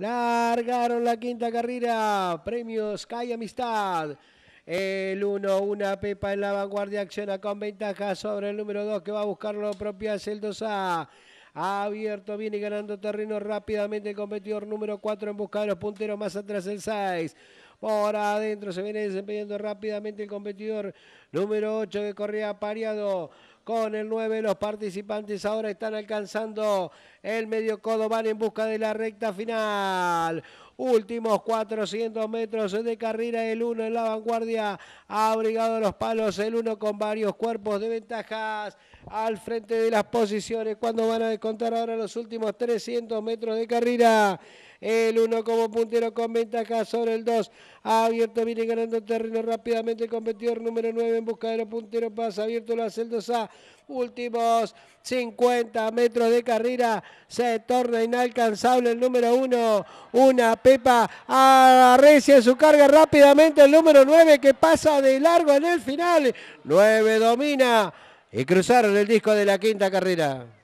Largaron la quinta carrera. Premios Sky Amistad. El 1, una Pepa en la vanguardia, acciona con ventaja sobre el número 2 que va a buscarlo propio a el 2A. Abierto, viene ganando terreno rápidamente el competidor número 4 en busca de los punteros más atrás el 6. Por adentro se viene desempeñando rápidamente el competidor número 8 que corría pareado con el 9. Los participantes ahora están alcanzando el medio codo, van en busca de la recta final. Últimos 400 metros de carrera, el 1 en la vanguardia, ha abrigado los palos, el 1 con varios cuerpos de ventajas al frente de las posiciones. ¿Cuándo van a descontar ahora los últimos 300 metros de carrera. El 1 como puntero con ventaja sobre el 2. Abierto viene ganando terreno rápidamente el competidor número 9 en busca de los punteros. Pasa abierto lo hace el 2A. Últimos 50 metros de carrera. Se torna inalcanzable el número 1. Una Pepa recia en su carga rápidamente el número 9 que pasa de largo en el final. 9 domina y cruzaron el disco de la quinta carrera.